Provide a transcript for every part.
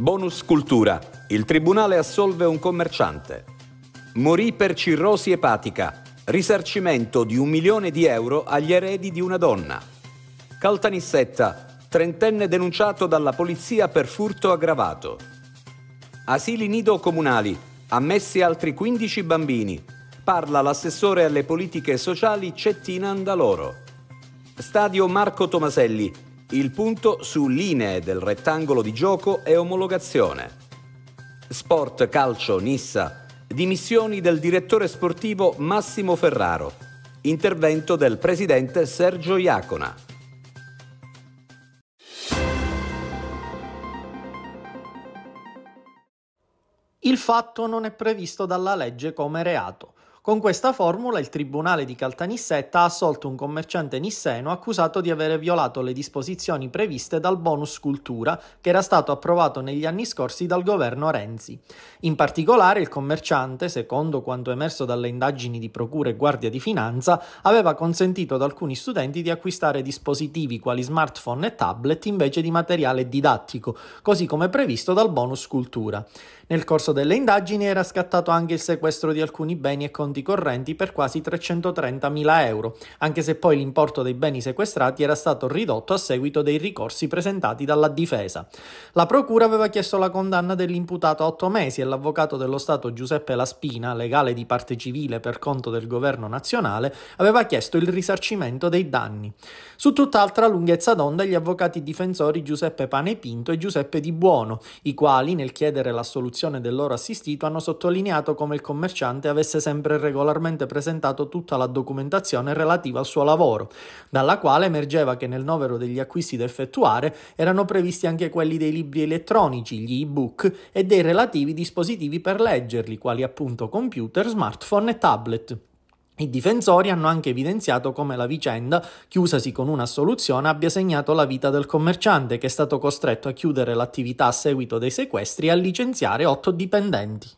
Bonus cultura. Il tribunale assolve un commerciante. Morì per cirrosi epatica. Risarcimento di un milione di euro agli eredi di una donna. Caltanissetta, trentenne denunciato dalla polizia per furto aggravato. Asili nido comunali, ammessi altri 15 bambini. Parla l'assessore alle politiche sociali Cettina Andaloro. Stadio Marco Tomaselli, il punto su linee del rettangolo di gioco e omologazione. Sport Calcio Nissa, dimissioni del direttore sportivo Massimo Ferraro, intervento del presidente Sergio Iacona. Il fatto non è previsto dalla legge come reato. Con questa formula il Tribunale di Caltanissetta ha assolto un commerciante nisseno accusato di aver violato le disposizioni previste dal bonus cultura che era stato approvato negli anni scorsi dal governo Renzi. In particolare il commerciante, secondo quanto emerso dalle indagini di Procura e Guardia di Finanza, aveva consentito ad alcuni studenti di acquistare dispositivi quali smartphone e tablet invece di materiale didattico, così come previsto dal bonus cultura. Nel corso delle indagini era scattato anche il sequestro di alcuni beni e contenuti conti correnti per quasi 330.000 euro, anche se poi l'importo dei beni sequestrati era stato ridotto a seguito dei ricorsi presentati dalla difesa. La procura aveva chiesto la condanna dell'imputato a otto mesi e l'avvocato dello Stato Giuseppe Laspina, legale di parte civile per conto del governo nazionale, aveva chiesto il risarcimento dei danni. Su tutt'altra lunghezza d'onda gli avvocati difensori Giuseppe Panepinto e Giuseppe Di Buono, i quali nel chiedere l'assoluzione del loro assistito hanno sottolineato come il commerciante avesse sempre regolarmente presentato tutta la documentazione relativa al suo lavoro, dalla quale emergeva che nel novero degli acquisti da effettuare erano previsti anche quelli dei libri elettronici, gli ebook e dei relativi dispositivi per leggerli, quali appunto computer, smartphone e tablet. I difensori hanno anche evidenziato come la vicenda, chiusasi con una soluzione, abbia segnato la vita del commerciante che è stato costretto a chiudere l'attività a seguito dei sequestri e a licenziare otto dipendenti.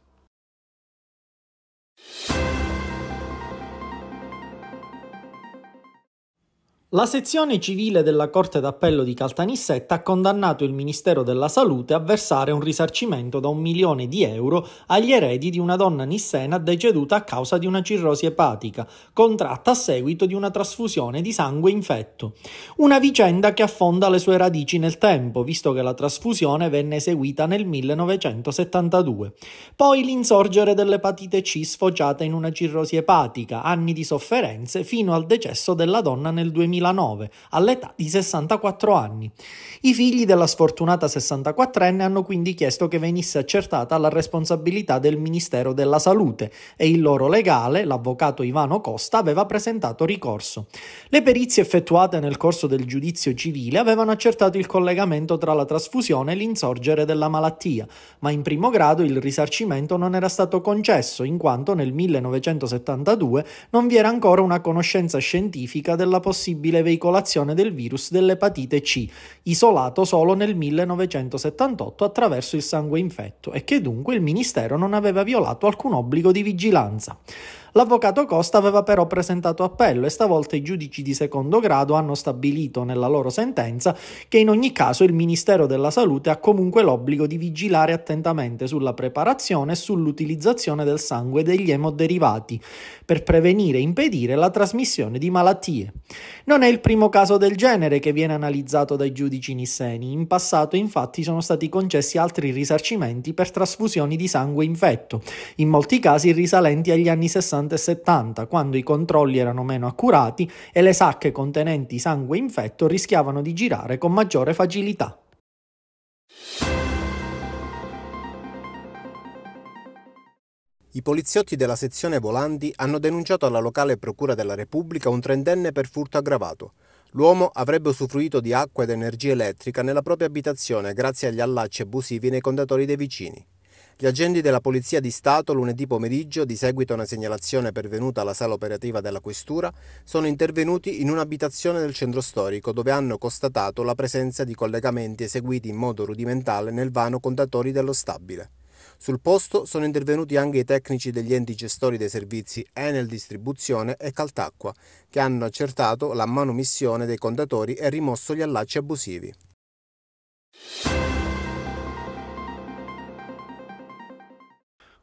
La sezione civile della Corte d'Appello di Caltanissetta ha condannato il Ministero della Salute a versare un risarcimento da un milione di euro agli eredi di una donna nissena deceduta a causa di una cirrosi epatica, contratta a seguito di una trasfusione di sangue infetto. Una vicenda che affonda le sue radici nel tempo, visto che la trasfusione venne eseguita nel 1972. Poi l'insorgere dell'epatite C sfociata in una cirrosi epatica, anni di sofferenze fino al decesso della donna nel 2000. 2009, all'età di 64 anni. I figli della sfortunata 64enne hanno quindi chiesto che venisse accertata la responsabilità del Ministero della Salute e il loro legale, l'avvocato Ivano Costa, aveva presentato ricorso. Le perizie effettuate nel corso del giudizio civile avevano accertato il collegamento tra la trasfusione e l'insorgere della malattia, ma in primo grado il risarcimento non era stato concesso in quanto nel 1972 non vi era ancora una conoscenza scientifica della possibile possibile veicolazione del virus dell'epatite C, isolato solo nel 1978 attraverso il sangue infetto e che dunque il Ministero non aveva violato alcun obbligo di vigilanza. L'avvocato Costa aveva però presentato appello e stavolta i giudici di secondo grado hanno stabilito nella loro sentenza che in ogni caso il Ministero della Salute ha comunque l'obbligo di vigilare attentamente sulla preparazione e sull'utilizzazione del sangue e degli emoderivati per prevenire e impedire la trasmissione di malattie. Non è il primo caso del genere che viene analizzato dai giudici nisseni. In passato infatti sono stati concessi altri risarcimenti per trasfusioni di sangue infetto, in molti casi risalenti agli anni 60 60 e 70, quando i controlli erano meno accurati e le sacche contenenti sangue infetto rischiavano di girare con maggiore facilità. I poliziotti della sezione Volandi hanno denunciato alla locale Procura della Repubblica un trentenne per furto aggravato. L'uomo avrebbe usufruito di acqua ed energia elettrica nella propria abitazione grazie agli allacci abusivi nei condatori dei vicini. Gli agenti della Polizia di Stato lunedì pomeriggio, di seguito a una segnalazione pervenuta alla sala operativa della Questura, sono intervenuti in un'abitazione del centro storico dove hanno constatato la presenza di collegamenti eseguiti in modo rudimentale nel vano contatori dello stabile. Sul posto sono intervenuti anche i tecnici degli enti gestori dei servizi Enel Distribuzione e Caltacqua, che hanno accertato la manomissione dei contatori e rimosso gli allacci abusivi.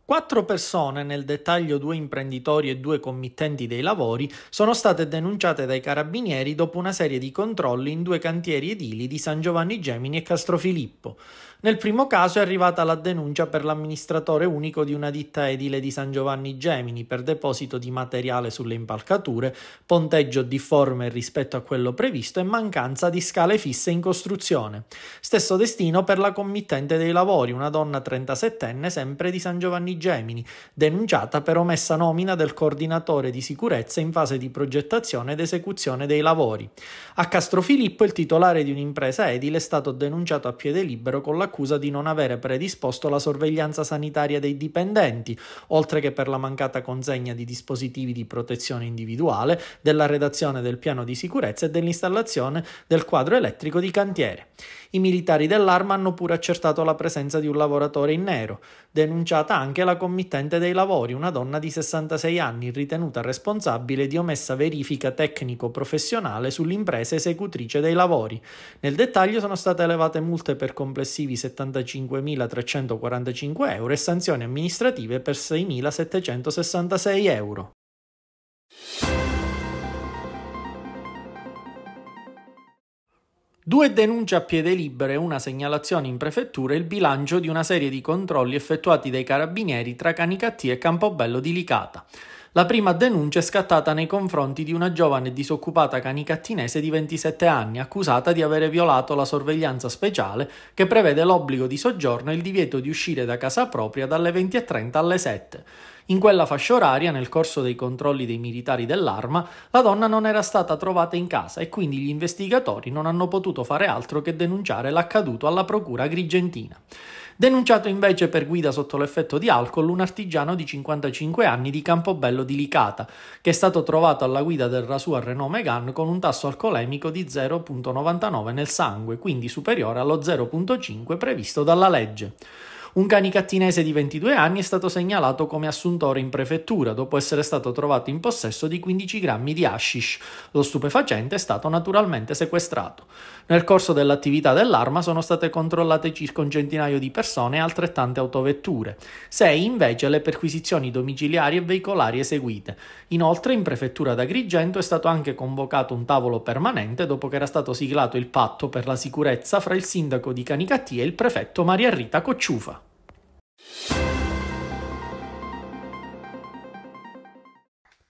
Quattro persone, nel dettaglio due imprenditori e due committenti dei lavori, sono state denunciate dai carabinieri dopo una serie di controlli in due cantieri edili di San Giovanni Gemini e Castrofilippo. Nel primo caso è arrivata la denuncia per l'amministratore unico di una ditta edile di San Giovanni Gemini per deposito di materiale sulle impalcature, ponteggio difforme rispetto a quello previsto e mancanza di scale fisse in costruzione. Stesso destino per la committente dei lavori, una donna 37enne sempre di San Giovanni Gemini, denunciata per omessa nomina del coordinatore di sicurezza in fase di progettazione ed esecuzione dei lavori. A Castrofilippo il titolare di un'impresa edile è stato denunciato a piede libero con la l'accusa di non avere predisposto la sorveglianza sanitaria dei dipendenti, oltre che per la mancata consegna di dispositivi di protezione individuale, della redazione del piano di sicurezza e dell'installazione del quadro elettrico di cantiere. I militari dell'arma hanno pure accertato la presenza di un lavoratore in nero, denunciata anche la committente dei lavori, una donna di 66 anni ritenuta responsabile di omessa verifica tecnico-professionale sull'impresa esecutrice dei lavori. Nel dettaglio sono state elevate multe per complessivi 75.345 euro e sanzioni amministrative per 6.766 euro. Due denunce a piede libero e una segnalazione in prefettura il bilancio di una serie di controlli effettuati dai carabinieri tra Canicattì e Campobello di Licata. La prima denuncia è scattata nei confronti di una giovane disoccupata canicattinese di 27 anni, accusata di avere violato la sorveglianza speciale che prevede l'obbligo di soggiorno e il divieto di uscire da casa propria dalle 20.30 alle 7. In quella fascia oraria, nel corso dei controlli dei militari dell'arma, la donna non era stata trovata in casa e quindi gli investigatori non hanno potuto fare altro che denunciare l'accaduto alla procura grigentina. Denunciato invece per guida sotto l'effetto di alcol un artigiano di 55 anni di Campobello di Licata, che è stato trovato alla guida del Rasua Renault Megane con un tasso alcolemico di 0,99 nel sangue, quindi superiore allo 0,5 previsto dalla legge. Un canicattinese di 22 anni è stato segnalato come assuntore in prefettura dopo essere stato trovato in possesso di 15 grammi di hashish. Lo stupefacente è stato naturalmente sequestrato. Nel corso dell'attività dell'arma sono state controllate circa un centinaio di persone e altrettante autovetture. Sei invece le perquisizioni domiciliari e veicolari eseguite. Inoltre in prefettura d'Agrigento è stato anche convocato un tavolo permanente dopo che era stato siglato il patto per la sicurezza fra il sindaco di Canicattì e il prefetto Maria Rita Cocciufa. you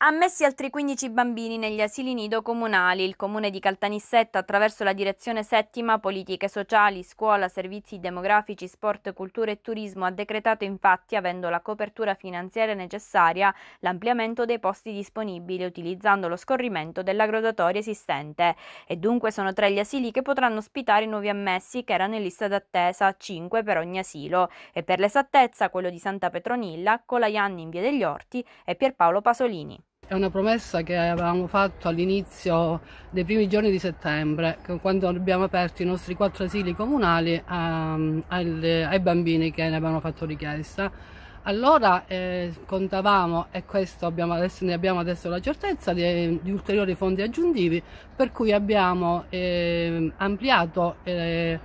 Ammessi altri 15 bambini negli asili nido comunali. Il comune di Caltanissetta, attraverso la direzione settima Politiche sociali, scuola, servizi demografici, sport, cultura e turismo, ha decretato infatti, avendo la copertura finanziaria necessaria, l'ampliamento dei posti disponibili utilizzando lo scorrimento della dell'agrodatoria esistente. E dunque sono tre gli asili che potranno ospitare i nuovi ammessi che erano in lista d'attesa, 5 per ogni asilo. E per l'esattezza quello di Santa Petronilla, Colaianni in Via degli Orti e Pierpaolo Pasolini è una promessa che avevamo fatto all'inizio dei primi giorni di settembre, quando abbiamo aperto i nostri quattro asili comunali um, ehm, ai, ai bambini che ne avevano fatto richiesta. Allora eh, contavamo, e questo abbiamo, adesso, ne abbiamo adesso la certezza, di, di, ulteriori fondi aggiuntivi, per cui abbiamo eh, ampliato eh,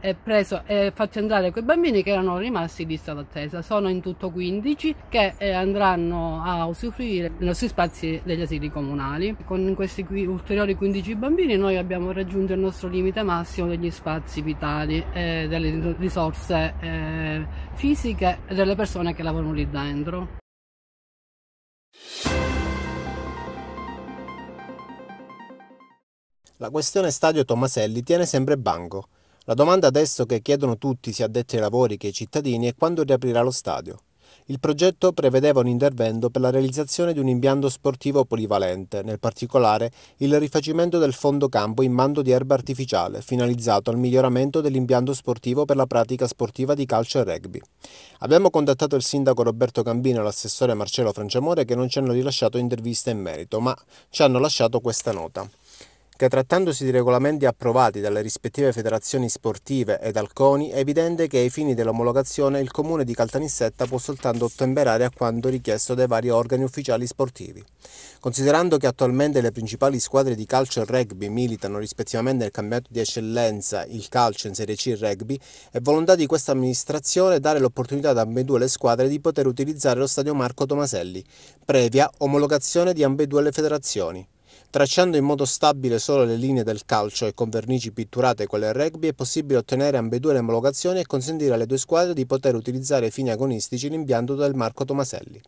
e, preso, e fatti andare quei bambini che erano rimasti in lista d'attesa. Sono in tutto 15 che eh, andranno a usufruire nei nostri spazi degli asili comunali. Con questi qui, ulteriori 15 bambini noi abbiamo raggiunto il nostro limite massimo degli spazi vitali e eh, delle risorse eh, fisiche delle persone che lavorano lì dentro. La questione Stadio Tomaselli tiene sempre banco. La domanda adesso che chiedono tutti, sia addetti ai lavori che ai cittadini, è quando riaprirà lo stadio. Il progetto prevedeva un intervento per la realizzazione di un impianto sportivo polivalente, nel particolare il rifacimento del fondo campo in mando di erba artificiale, finalizzato al miglioramento dell'impianto sportivo per la pratica sportiva di calcio e rugby. Abbiamo contattato il sindaco Roberto Cambino e l'assessore Marcello Franciamore che non ci hanno rilasciato interviste in merito, ma ci hanno lasciato questa nota che trattandosi di regolamenti approvati dalle rispettive federazioni sportive e dal CONI è evidente che ai fini dell'omologazione il comune di Caltanissetta può soltanto ottemperare a quanto richiesto dai vari organi ufficiali sportivi. Considerando che attualmente le principali squadre di calcio e rugby militano rispettivamente nel campionato di eccellenza il calcio in Serie C e rugby, è volontà di questa amministrazione dare l'opportunità ad ambedue le squadre di poter utilizzare lo stadio Marco Tomaselli, previa omologazione di ambedue le federazioni. Tracciando in modo stabile solo le linee del calcio e con vernici pitturate quelle le rugby è possibile ottenere ambedue le omologazioni e consentire alle due squadre di poter utilizzare ai fini agonistici l'impianto del Marco Tomaselli.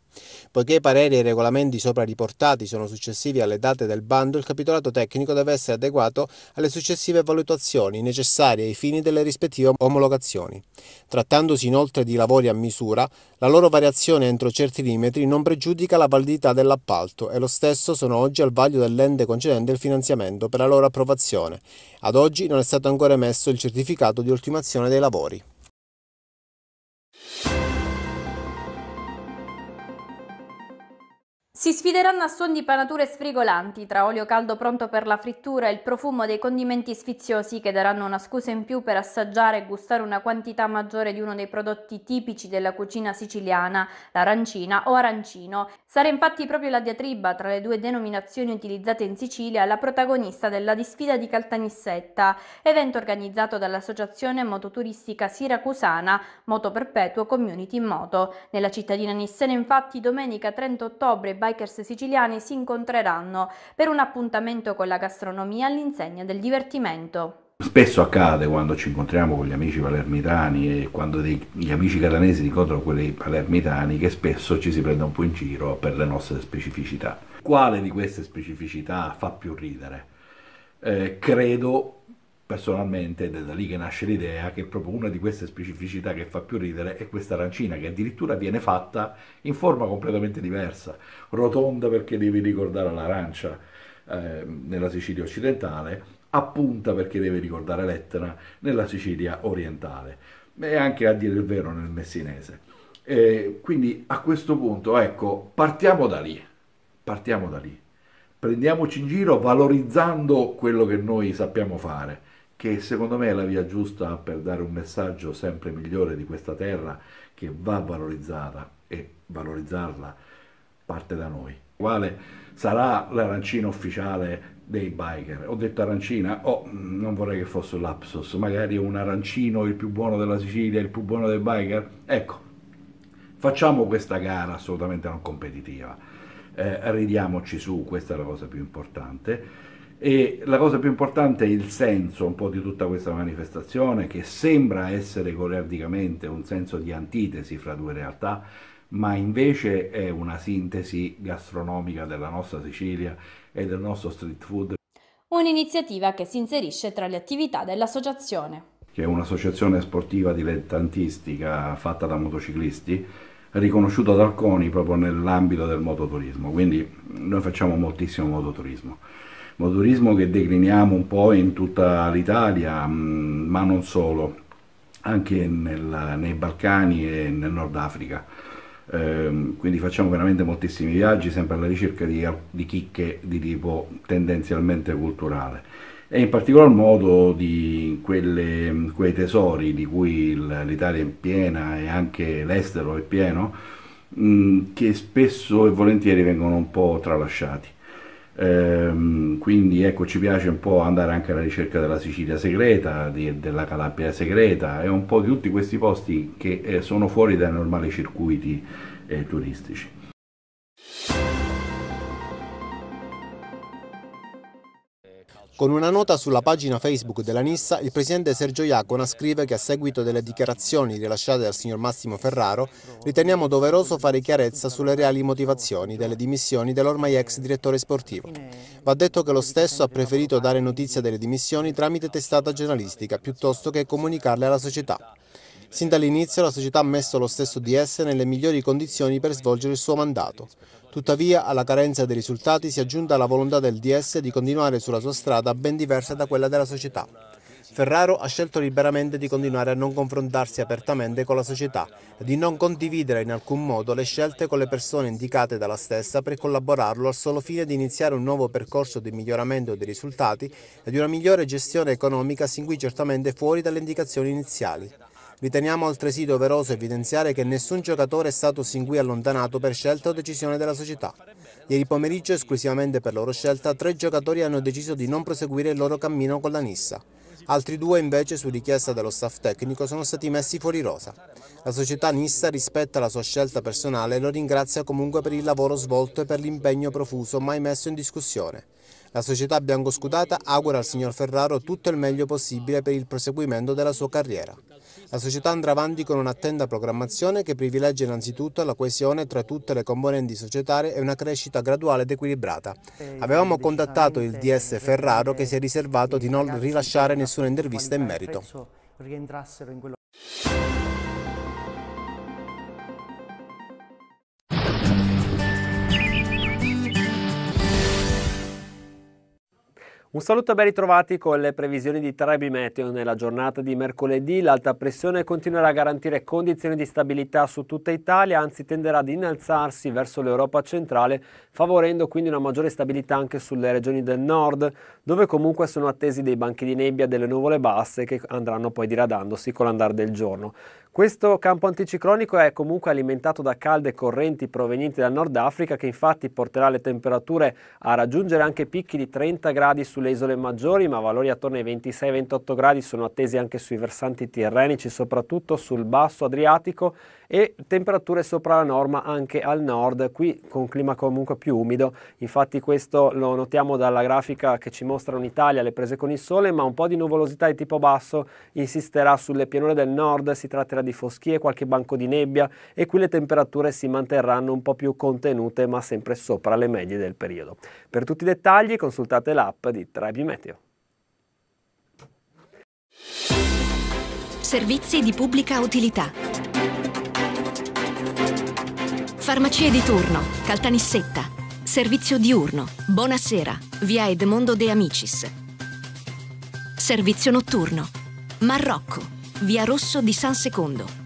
Poiché i pareri e i regolamenti sopra riportati sono successivi alle date del bando, il capitolato tecnico deve essere adeguato alle successive valutazioni necessarie ai fini delle rispettive omologazioni. Trattandosi inoltre di lavori a misura, la loro variazione entro certi limiti non pregiudica la validità dell'appalto e lo stesso sono oggi al vaglio dell'ente ente concedente il finanziamento per la loro approvazione. Ad oggi non è stato ancora emesso il certificato di ultimazione dei lavori. Si sfideranno a suon di panature sfrigolanti tra olio caldo pronto per la frittura e il profumo dei condimenti sfiziosi che daranno una scusa in più per assaggiare e gustare una quantità maggiore di uno dei prodotti tipici della cucina siciliana, l'arancina o arancino. Sarà infatti proprio la diatriba tra le due denominazioni utilizzate in Sicilia la protagonista della disfida di Caltanissetta, evento organizzato dall'associazione mototuristica siracusana Moto Perpetuo Community Moto. Nella cittadina nissena infatti domenica 30 ottobre bikers siciliani si incontreranno per un appuntamento con la gastronomia all'insegna del divertimento. Spesso accade quando ci incontriamo con gli amici palermitani e quando dei, gli amici catanesi incontrano quelli palermitani che spesso ci si prende un po' in giro per le nostre specificità. Quale di queste specificità fa più ridere? Eh, credo personalmente ed è da lì che nasce l'idea che proprio una di queste specificità che fa più ridere è questa arancina che addirittura viene fatta in forma completamente diversa, rotonda perché devi ricordare l'arancia eh, nella Sicilia occidentale, a punta perché deve ricordare l'Etna nella Sicilia orientale e anche a dire il vero nel messinese. E quindi a questo punto ecco, partiamo da lì, partiamo da lì. Prendiamoci in giro valorizzando quello che noi sappiamo fare che secondo me è la via giusta per dare un messaggio sempre migliore di questa terra che va valorizzata e valorizzarla parte da noi. Quale sarà l'arancina ufficiale dei biker? Ho detto arancina? Oh, non vorrei che fosse un lapsus, magari un arancino il più buono della Sicilia, il più buono dei biker? Ecco, facciamo questa gara assolutamente non competitiva. Eh, ridiamoci su, questa è la cosa più importante e la cosa più importante è il senso un po' di tutta questa manifestazione che sembra essere goliardicamente un senso di antitesi fra due realtà, ma invece è una sintesi gastronomica della nostra Sicilia e del nostro street food. Un'iniziativa che si inserisce tra le attività dell'associazione. Che è un'associazione sportiva dilettantistica fatta da motociclisti riconosciuta dal CONI proprio nell'ambito del mototurismo, quindi noi facciamo moltissimo mototurismo. Motorismo che decliniamo un po' in tutta l'Italia, mm, ma non solo, anche nel, nei Balcani e nel Nord Africa. Ehm, quindi facciamo veramente moltissimi viaggi, sempre alla ricerca di, di chicche di tipo tendenzialmente culturale e in particolar modo di quelle, quei tesori di cui l'Italia è piena e anche l'estero è pieno, mm, che spesso e volentieri vengono un po' tralasciati. Ehm, quindi ecco, ci piace un po' andare anche alla ricerca della Sicilia segreta, di, della Calabria segreta e un po' di tutti questi posti che eh, sono fuori dai normali circuiti eh, turistici. Con una nota sulla pagina Facebook della Nissa, il presidente Sergio Iacona scrive che a seguito delle dichiarazioni rilasciate dal signor Massimo Ferraro, riteniamo doveroso fare chiarezza sulle reali motivazioni delle dimissioni dell'ormai ex direttore sportivo. Va detto che lo stesso ha preferito dare notizia delle dimissioni tramite testata giornalistica piuttosto che comunicarle alla società. Sin dall'inizio la società ha messo lo stesso DS nelle migliori condizioni per svolgere il suo mandato. Tuttavia, alla carenza dei risultati si è aggiunta la volontà del DS di continuare sulla sua strada ben diversa da quella della società. Ferraro ha scelto liberamente di continuare a non confrontarsi apertamente con la società e di non condividere in alcun modo le scelte con le persone indicate dalla stessa per collaborarlo al solo fine di iniziare un nuovo percorso di miglioramento dei risultati e di una migliore gestione economica sin qui certamente fuori dalle indicazioni iniziali. Riteniamo altresì doveroso evidenziare che nessun giocatore è stato sin qui allontanato per scelta o decisione della società. Ieri pomeriggio, esclusivamente per loro scelta, tre giocatori hanno deciso di non proseguire il loro cammino con la Nissa. Altri due invece, su richiesta dello staff tecnico, sono stati messi fuori rosa. La società Nissa rispetta la sua scelta personale e lo ringrazia comunque per il lavoro svolto e per l'impegno profuso mai messo in discussione. La società biancoscudata augura al signor Ferraro tutto il meglio possibile per il proseguimento della sua carriera. La società andrà avanti con un'attenta programmazione che privilegia innanzitutto la coesione tra tutte le componenti societarie e una crescita graduale ed equilibrata. Avevamo contattato il DS Ferraro che si è riservato di non rilasciare nessuna intervista in merito. rientrassero in quello Un saluto e ben ritrovati con le previsioni di Trebi Meteo. Nella giornata di mercoledì l'alta pressione continuerà a garantire condizioni di stabilità su tutta Italia, anzi tenderà ad innalzarsi verso l'Europa centrale, favorendo quindi una maggiore stabilità anche sulle regioni del nord, dove comunque sono attesi dei banchi di nebbia e delle nuvole basse che andranno poi diradandosi con l'andare del giorno. Questo campo anticiclonico è comunque alimentato da calde correnti provenienti dal Nord Africa che infatti porterà le temperature a raggiungere anche picchi di 30 gradi sulle isole maggiori ma valori attorno ai 26-28 gradi sono attesi anche sui versanti tirrenici soprattutto sul basso Adriatico e temperature sopra la norma anche al nord, qui con clima comunque più umido, infatti questo lo notiamo dalla grafica che ci mostra Italia le prese con il sole, ma un po' di nuvolosità di tipo basso insisterà sulle pianure del nord, si tratterà di foschie, qualche banco di nebbia e qui le temperature si manterranno un po' più contenute ma sempre sopra le medie del periodo. Per tutti i dettagli consultate l'app di Trebi Meteo. Servizi di pubblica utilità Farmacie di turno, Caltanissetta, servizio diurno, Buonasera, via Edmondo De Amicis. Servizio notturno, Marrocco, via Rosso di San Secondo.